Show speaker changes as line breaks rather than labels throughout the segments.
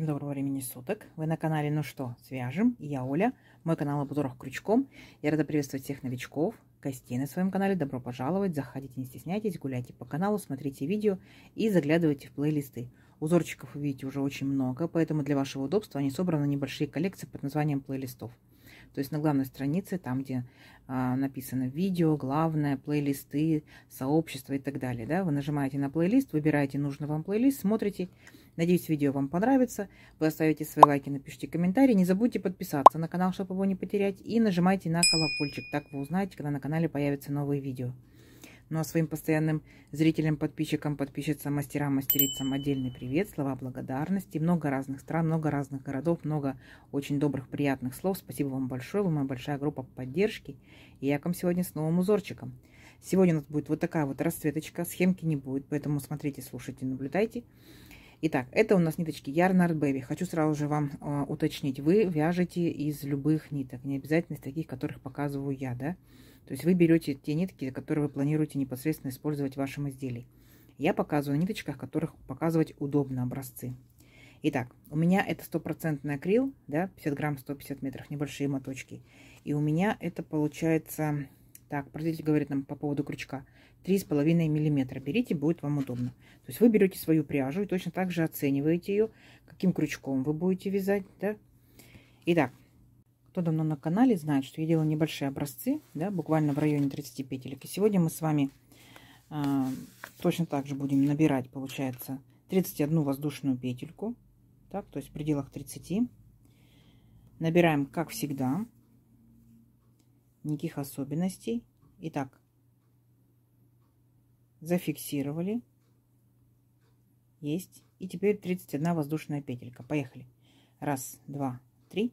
Всем доброго времени суток. Вы на канале «Ну что, свяжем?» Я Оля, мой канал о бузорах крючком. Я рада приветствовать всех новичков, гостей на своем канале. Добро пожаловать, заходите, не стесняйтесь, гуляйте по каналу, смотрите видео и заглядывайте в плейлисты. Узорчиков вы видите уже очень много, поэтому для вашего удобства они собраны небольшие коллекции под названием плейлистов. То есть на главной странице, там, где а, написано видео, главное, плейлисты, сообщество и так далее. Да? Вы нажимаете на плейлист, выбираете нужный вам плейлист, смотрите. Надеюсь, видео вам понравится. Вы оставите свои лайки, напишите комментарии. Не забудьте подписаться на канал, чтобы его не потерять. И нажимайте на колокольчик. Так вы узнаете, когда на канале появятся новые видео. Ну а своим постоянным зрителям, подписчикам, подписчицам, мастерам, мастерицам отдельный привет, слова благодарности. Много разных стран, много разных городов, много очень добрых, приятных слов. Спасибо вам большое, вы моя большая группа поддержки. И я к вам сегодня с новым узорчиком. Сегодня у нас будет вот такая вот расцветочка, схемки не будет, поэтому смотрите, слушайте, наблюдайте. Итак, это у нас ниточки Ярнард Бэби. Хочу сразу же вам э, уточнить. Вы вяжете из любых ниток, не обязательно из таких, которых показываю я, да? То есть вы берете те нитки, которые вы планируете непосредственно использовать в вашем изделии. Я показываю на ниточках, которых показывать удобно образцы. Итак, у меня это стопроцентный акрил, да, 50 грамм, 150 метров, небольшие моточки. И у меня это получается, так, производитель говорит нам по поводу крючка, 3,5 миллиметра. Берите, будет вам удобно. То есть вы берете свою пряжу и точно так же оцениваете ее, каким крючком вы будете вязать, да. Итак, кто давно на канале, знает, что я делала небольшие образцы, да, буквально в районе 30 петелек. И сегодня мы с вами э, точно так же будем набирать, получается, 31 воздушную петельку. Так, то есть в пределах 30. Набираем, как всегда, никаких особенностей. Итак, зафиксировали. Есть. И теперь 31 воздушная петелька. Поехали. Раз, два, три.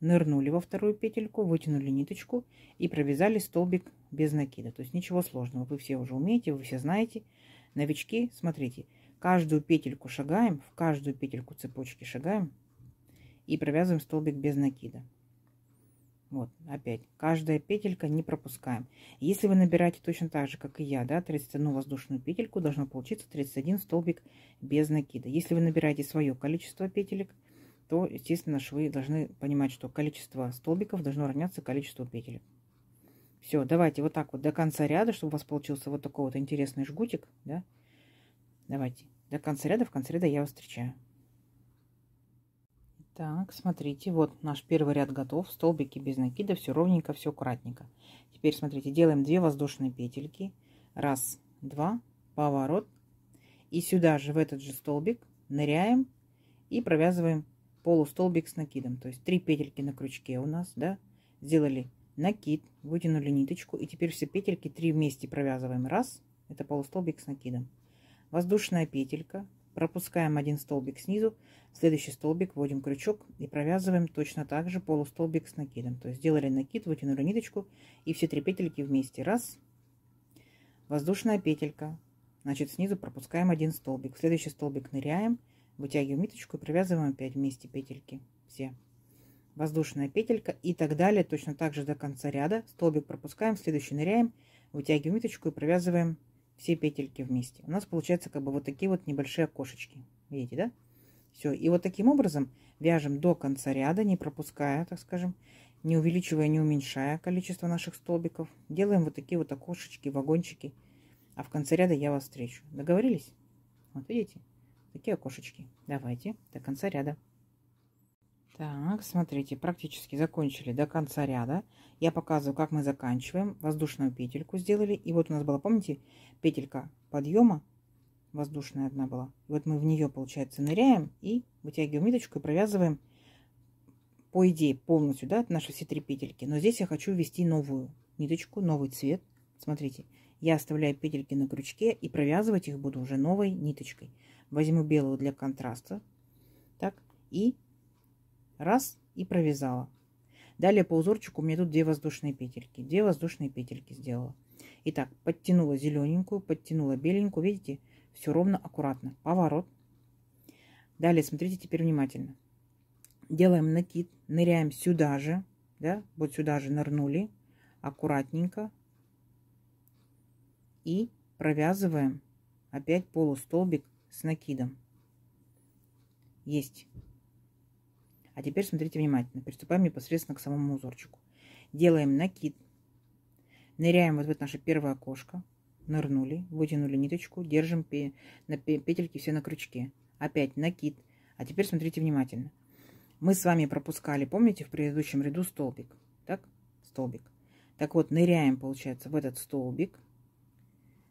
нырнули во вторую петельку, вытянули ниточку и провязали столбик без накида. То есть ничего сложного, вы все уже умеете, вы все знаете. Новички, смотрите, каждую петельку шагаем, в каждую петельку цепочки шагаем и провязываем столбик без накида. Вот, опять, каждая петелька не пропускаем. Если вы набираете точно так же, как и я, да, 31 воздушную петельку, должно получиться 31 столбик без накида. Если вы набираете свое количество петелек, то, естественно, швы должны понимать, что количество столбиков должно равняться количеству петель. Все, давайте вот так вот до конца ряда, чтобы у вас получился вот такой вот интересный жгутик, да? Давайте до конца ряда, в конце ряда я вас встречаю. Так, смотрите, вот наш первый ряд готов, столбики без накида, все ровненько, все аккуратненько. Теперь, смотрите, делаем 2 воздушные петельки, раз, два, поворот, и сюда же, в этот же столбик, ныряем и провязываем полустолбик с накидом. То есть три петельки на крючке у нас, да, сделали накид, вытянули ниточку и теперь все петельки 3 вместе провязываем. Раз, это полустолбик с накидом. Воздушная петелька, пропускаем один столбик снизу, следующий столбик вводим крючок и провязываем точно так же полустолбик с накидом. То есть сделали накид, вытянули ниточку и все три петельки вместе. Раз, воздушная петелька, значит снизу пропускаем один столбик, следующий столбик ныряем вытягиваем ниточку и провязываем опять вместе петельки все воздушная петелька и так далее точно так же до конца ряда столбик пропускаем следующий ныряем вытягиваем ниточку и провязываем все петельки вместе у нас получается как бы вот такие вот небольшие окошечки видите да все и вот таким образом вяжем до конца ряда не пропуская так скажем не увеличивая не уменьшая количество наших столбиков делаем вот такие вот окошечки вагончики а в конце ряда я вас встречу договорились вот видите такие окошечки. Давайте до конца ряда. Так, смотрите, практически закончили до конца ряда. Я показываю, как мы заканчиваем. Воздушную петельку сделали. И вот у нас была, помните, петелька подъема. Воздушная одна была. И вот мы в нее, получается, ныряем и вытягиваем ниточку и провязываем, по идее, полностью, да, наши все три петельки. Но здесь я хочу ввести новую ниточку, новый цвет. Смотрите, я оставляю петельки на крючке и провязывать их буду уже новой ниточкой. Возьму белую для контраста. Так, и раз, и провязала. Далее по узорчику у меня тут две воздушные петельки. Две воздушные петельки сделала. Итак, подтянула зелененькую, подтянула беленькую. Видите, все ровно, аккуратно. Поворот. Далее, смотрите теперь внимательно. Делаем накид, ныряем сюда же. Да, вот сюда же нырнули. Аккуратненько. И провязываем опять полустолбик с накидом. Есть. А теперь смотрите внимательно. Приступаем непосредственно к самому узорчику. Делаем накид. Ныряем вот в это наше первое окошко. Нырнули, вытянули ниточку, держим на петельки все на крючке. Опять накид. А теперь смотрите внимательно. Мы с вами пропускали, помните, в предыдущем ряду столбик. Так? Столбик. Так вот, ныряем, получается, в этот столбик.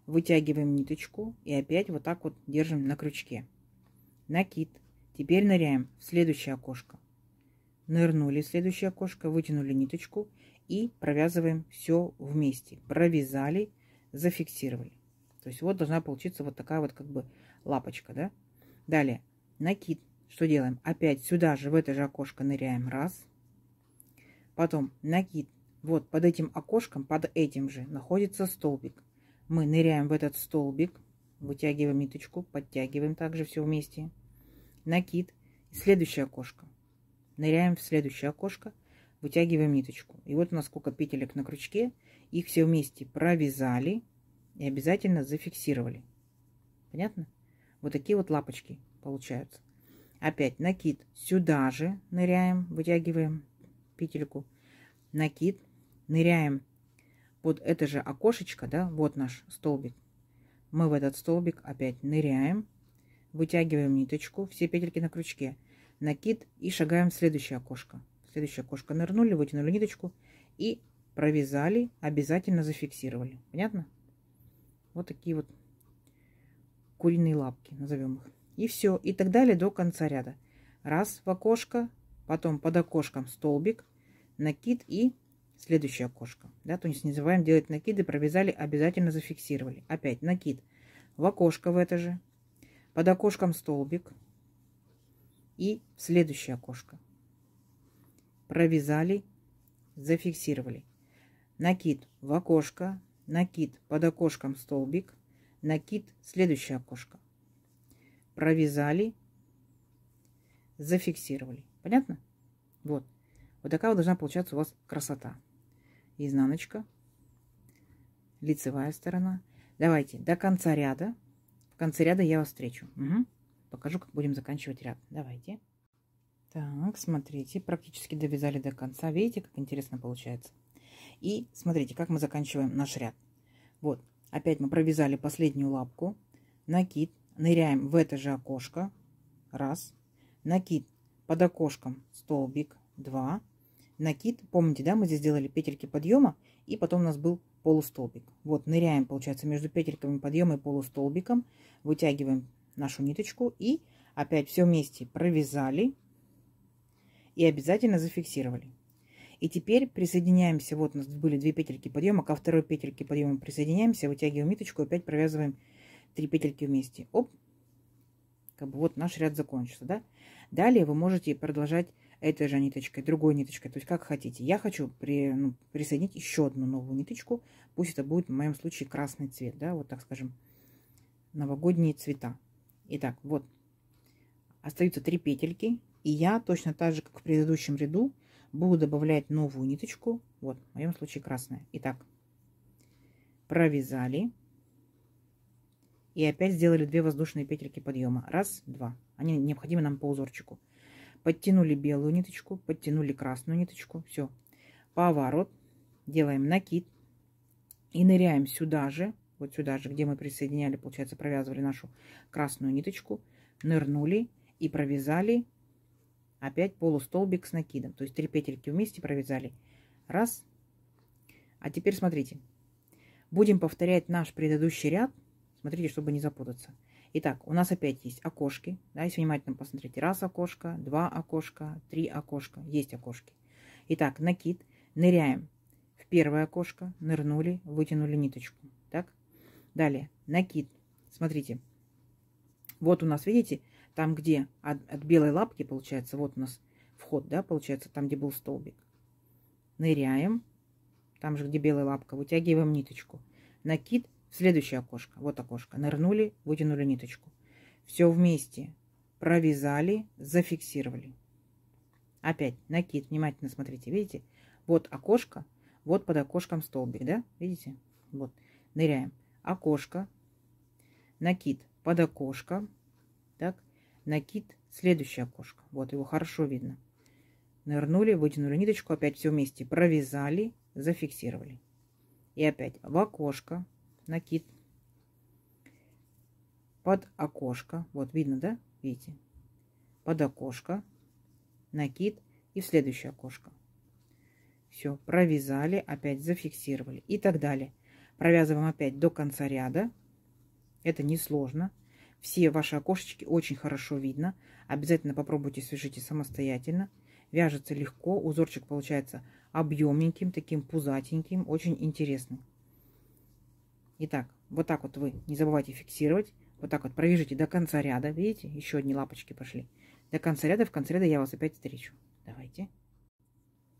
Вытягиваем ниточку и опять вот так вот держим на крючке. Накид. Теперь ныряем в следующее окошко. Нырнули в следующее окошко, вытянули ниточку и провязываем все вместе. Провязали, зафиксировали. То есть вот должна получиться вот такая вот как бы лапочка, да? Далее, накид. Что делаем? Опять сюда же, в это же окошко ныряем. Раз. Потом накид. Вот под этим окошком, под этим же, находится столбик мы ныряем в этот столбик, вытягиваем ниточку, подтягиваем также все вместе. Накид. Следующее окошко. Ныряем в следующее окошко, вытягиваем ниточку. И вот у нас сколько петелек на крючке. Их все вместе провязали и обязательно зафиксировали. Понятно? Вот такие вот лапочки получаются. Опять накид. Сюда же ныряем, вытягиваем петельку. Накид. Ныряем под это же окошечко, да, вот наш столбик. Мы в этот столбик опять ныряем, вытягиваем ниточку, все петельки на крючке, накид и шагаем в следующее окошко. В следующее окошко нырнули, вытянули ниточку и провязали, обязательно зафиксировали. Понятно? Вот такие вот куриные лапки, назовем их. И все, и так далее до конца ряда. Раз в окошко, потом под окошком столбик, накид и следующее окошко. Да, то есть не забываем делать накиды, провязали, обязательно зафиксировали. Опять накид в окошко в это же, под окошком столбик и в следующее окошко. Провязали, зафиксировали. Накид в окошко, накид под окошком столбик, накид следующее окошко. Провязали, зафиксировали. Понятно? Вот. Вот такая вот должна получаться у вас красота изнаночка, лицевая сторона. Давайте до конца ряда. В конце ряда я вас встречу. Угу. Покажу, как будем заканчивать ряд. Давайте. Так, смотрите, практически довязали до конца. Видите, как интересно получается. И смотрите, как мы заканчиваем наш ряд. Вот, опять мы провязали последнюю лапку. Накид. Ныряем в это же окошко. Раз. Накид под окошком столбик. Два накид. Помните, да, мы здесь сделали петельки подъема, и потом у нас был полустолбик. Вот, ныряем, получается, между петельками подъема и полустолбиком, вытягиваем нашу ниточку и опять все вместе провязали и обязательно зафиксировали. И теперь присоединяемся, вот у нас были две петельки подъема, ко второй петельке подъема присоединяемся, вытягиваем ниточку, опять провязываем три петельки вместе. Оп, как бы вот наш ряд закончился, да. Далее вы можете продолжать этой же ниточкой, другой ниточкой, то есть как хотите. Я хочу при, ну, присоединить еще одну новую ниточку, пусть это будет в моем случае красный цвет, да, вот так скажем, новогодние цвета. Итак, вот, остаются три петельки, и я точно так же, как в предыдущем ряду, буду добавлять новую ниточку, вот, в моем случае красная. Итак, провязали, и опять сделали две воздушные петельки подъема. Раз, два. Они необходимы нам по узорчику. Подтянули белую ниточку, подтянули красную ниточку. Все. Поворот. Делаем накид. И ныряем сюда же. Вот сюда же, где мы присоединяли, получается, провязывали нашу красную ниточку. Нырнули и провязали опять полустолбик с накидом. То есть три петельки вместе провязали. Раз. А теперь смотрите. Будем повторять наш предыдущий ряд. Смотрите, чтобы не запутаться. Итак, у нас опять есть окошки. Да, если внимательно посмотрите, раз окошко, два окошка, три окошка. Есть окошки. Итак, накид. Ныряем в первое окошко, нырнули, вытянули ниточку. Так? Далее, накид. Смотрите. Вот у нас, видите, там, где от, от белой лапки, получается, вот у нас вход, да, получается, там, где был столбик. Ныряем. Там же, где белая лапка, вытягиваем ниточку. Накид, следующее окошко. Вот окошко. Нырнули, вытянули ниточку. Все вместе провязали, зафиксировали. Опять накид. Внимательно смотрите. Видите? Вот окошко. Вот под окошком столбик. Да? Видите? Вот. Ныряем. Окошко. Накид под окошко. Так. Накид. Следующее окошко. Вот его хорошо видно. Нырнули, вытянули ниточку. Опять все вместе провязали, зафиксировали. И опять в окошко накид под окошко. Вот видно, да? Видите? Под окошко, накид и в следующее окошко. Все, провязали, опять зафиксировали и так далее. Провязываем опять до конца ряда. Это несложно. Все ваши окошечки очень хорошо видно. Обязательно попробуйте, свяжите самостоятельно. Вяжется легко, узорчик получается объемненьким, таким пузатеньким, очень интересный. Итак, вот так вот вы не забывайте фиксировать. Вот так вот провяжите до конца ряда. Видите, еще одни лапочки пошли. До конца ряда, в конце ряда я вас опять встречу. Давайте.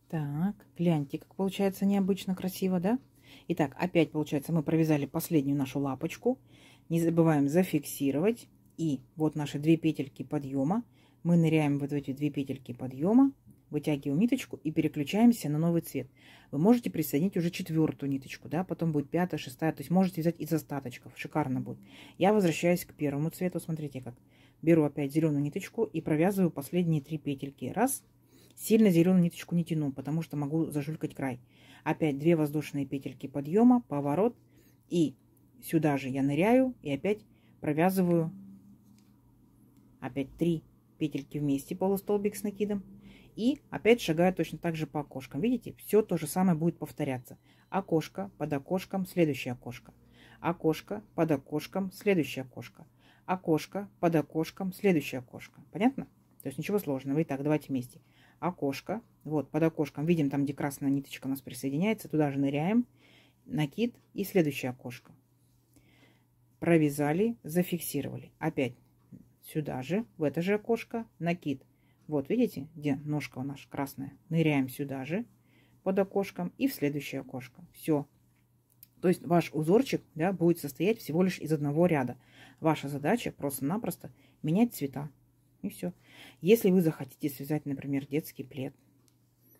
Так, гляньте, как получается необычно красиво, да? Итак, опять получается мы провязали последнюю нашу лапочку. Не забываем зафиксировать. И вот наши две петельки подъема. Мы ныряем вот в эти две петельки подъема вытягиваем ниточку и переключаемся на новый цвет. Вы можете присоединить уже четвертую ниточку, да, потом будет пятая, шестая, то есть можете взять из остаточков, шикарно будет. Я возвращаюсь к первому цвету, смотрите как. Беру опять зеленую ниточку и провязываю последние три петельки. Раз, сильно зеленую ниточку не тяну, потому что могу зажулькать край. Опять две воздушные петельки подъема, поворот и сюда же я ныряю и опять провязываю опять три петельки вместе полустолбик с накидом и опять шагаю точно так же по окошкам. Видите, все то же самое будет повторяться. Окошко, под окошком, следующее окошко. Окошко, под окошком, следующее окошко. Окошко, под окошком, следующее окошко. Понятно? То есть ничего сложного. Итак, давайте вместе. Окошко. Вот, под окошком видим там, где красная ниточка у нас присоединяется. Туда же ныряем. Накид и следующее окошко. Провязали, зафиксировали. Опять сюда же, в это же окошко, накид, вот, видите, где ножка у нас красная. Ныряем сюда же под окошком и в следующее окошко. Все. То есть ваш узорчик да, будет состоять всего лишь из одного ряда. Ваша задача просто-напросто менять цвета. И все. Если вы захотите связать, например, детский плед,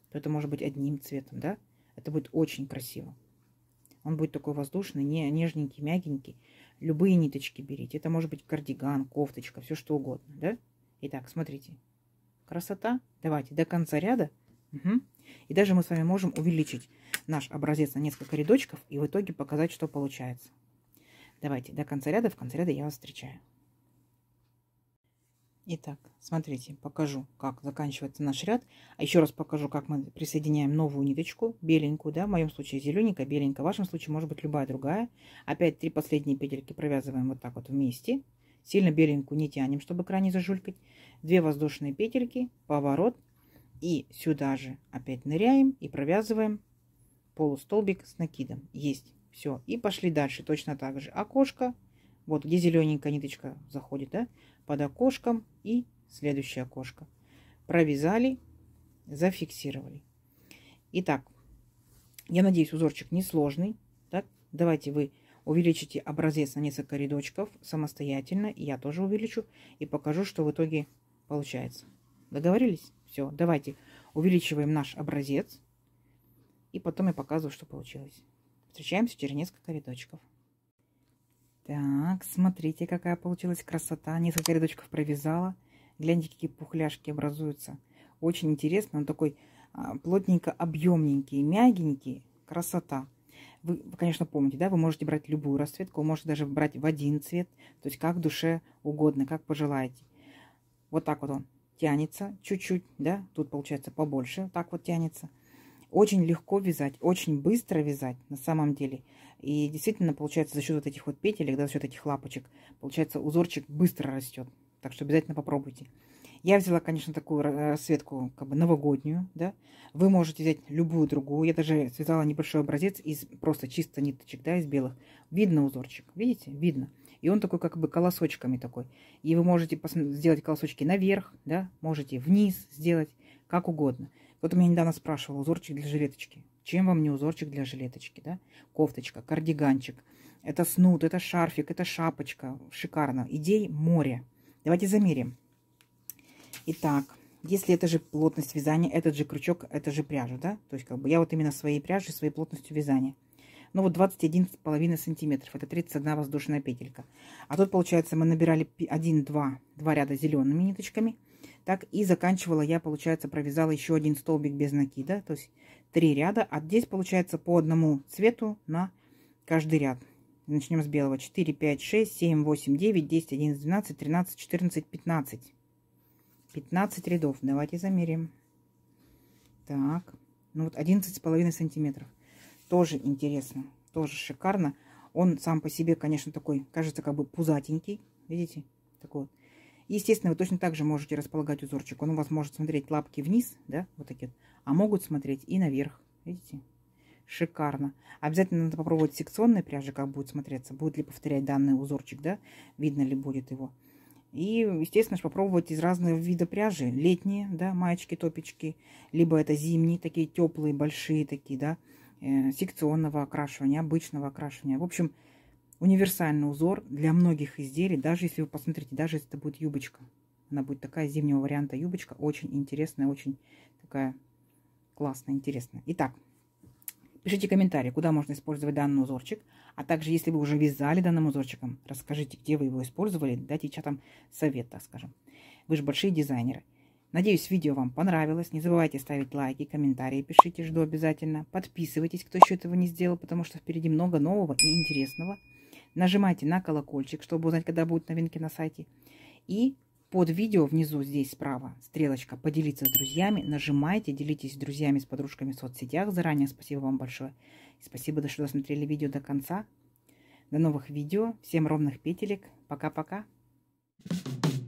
то это может быть одним цветом, да? Это будет очень красиво. Он будет такой воздушный, не, нежненький, мягенький. Любые ниточки берите. Это может быть кардиган, кофточка, все что угодно, да? Итак, смотрите. Красота. Давайте до конца ряда. Угу. И даже мы с вами можем увеличить наш образец на несколько рядочков и в итоге показать, что получается. Давайте до конца ряда. В конце ряда я вас встречаю. Итак, смотрите, покажу, как заканчивается наш ряд. А еще раз покажу, как мы присоединяем новую ниточку, беленькую, да, в моем случае зелененькая, беленькая, в вашем случае может быть любая другая. Опять три последние петельки провязываем вот так вот вместе. Сильно беленькую не тянем, чтобы край не зажулькать. Две воздушные петельки, поворот. И сюда же опять ныряем и провязываем полустолбик с накидом. Есть. Все. И пошли дальше. Точно так же. Окошко. Вот где зелененькая ниточка заходит, да? Под окошком и следующее окошко. Провязали, зафиксировали. Итак, я надеюсь, узорчик несложный. Так, давайте вы увеличите образец на несколько рядочков самостоятельно, и я тоже увеличу, и покажу, что в итоге получается. Договорились? Все, давайте увеличиваем наш образец, и потом я показываю, что получилось. Встречаемся через несколько рядочков. Так, смотрите, какая получилась красота. Несколько рядочков провязала. Гляньте, какие пухляшки образуются. Очень интересно, он такой а, плотненько объемненький, мягенький. Красота. Вы, конечно, помните, да, вы можете брать любую расцветку, вы можете даже брать в один цвет, то есть как душе угодно, как пожелаете. Вот так вот он тянется чуть-чуть, да, тут получается побольше, так вот тянется. Очень легко вязать, очень быстро вязать на самом деле. И действительно, получается, за счет вот этих вот петелек, да, за счет этих лапочек, получается, узорчик быстро растет. Так что обязательно попробуйте. Я взяла, конечно, такую расцветку как бы новогоднюю, да. Вы можете взять любую другую. Я даже связала небольшой образец из просто чисто ниточек, да, из белых. Видно узорчик, видите? Видно. И он такой как бы колосочками такой. И вы можете сделать колосочки наверх, да, можете вниз сделать, как угодно. Вот у меня недавно спрашивал узорчик для жилеточки. Чем вам не узорчик для жилеточки, да? Кофточка, кардиганчик. Это снуд, это шарфик, это шапочка. Шикарно. Идей море. Давайте замерим. Итак, если это же плотность вязания, этот же крючок, это же пряжа, да? То есть, как бы я вот именно своей пряжей, своей плотностью вязания. Ну вот 21,5 сантиметров, это 31 воздушная петелька. А тут, получается, мы набирали 1, 2, 2 ряда зелеными ниточками. Так, и заканчивала я, получается, провязала еще один столбик без накида, то есть 3 ряда. А здесь, получается, по одному цвету на каждый ряд. Начнем с белого. 4, 5, 6, 7, 8, 9, 10, 11, 12, 13, 14, 15. 15 рядов. Давайте замерим. Так, ну вот 11 с половиной сантиметров. Тоже интересно, тоже шикарно. Он сам по себе, конечно, такой, кажется, как бы пузатенький. Видите? Такой вот. Естественно, вы точно так же можете располагать узорчик. Он у вас может смотреть лапки вниз, да, вот такие, а могут смотреть и наверх. Видите? Шикарно. Обязательно надо попробовать секционные пряжи, как будет смотреться. Будет ли повторять данный узорчик, да, видно ли будет его. И, естественно же, попробовать из разных видов пряжи. Летние, да, маечки, топички. Либо это зимние, такие теплые, большие такие, да. Э, секционного окрашивания, обычного окрашивания. В общем, универсальный узор для многих изделий. Даже если вы посмотрите, даже если это будет юбочка. Она будет такая зимнего варианта юбочка. Очень интересная, очень такая классная, интересная. Итак, Пишите комментарии, куда можно использовать данный узорчик, а также, если вы уже вязали данным узорчиком, расскажите, где вы его использовали, дайте чатам совет, так скажем. Вы же большие дизайнеры. Надеюсь, видео вам понравилось. Не забывайте ставить лайки, комментарии пишите, жду обязательно. Подписывайтесь, кто еще этого не сделал, потому что впереди много нового и интересного. Нажимайте на колокольчик, чтобы узнать, когда будут новинки на сайте. И под видео внизу здесь справа стрелочка «Поделиться с друзьями». Нажимайте, делитесь с друзьями, с подружками в соцсетях. Заранее спасибо вам большое. И спасибо, что досмотрели видео до конца. До новых видео. Всем ровных петелек. Пока-пока. Thank you.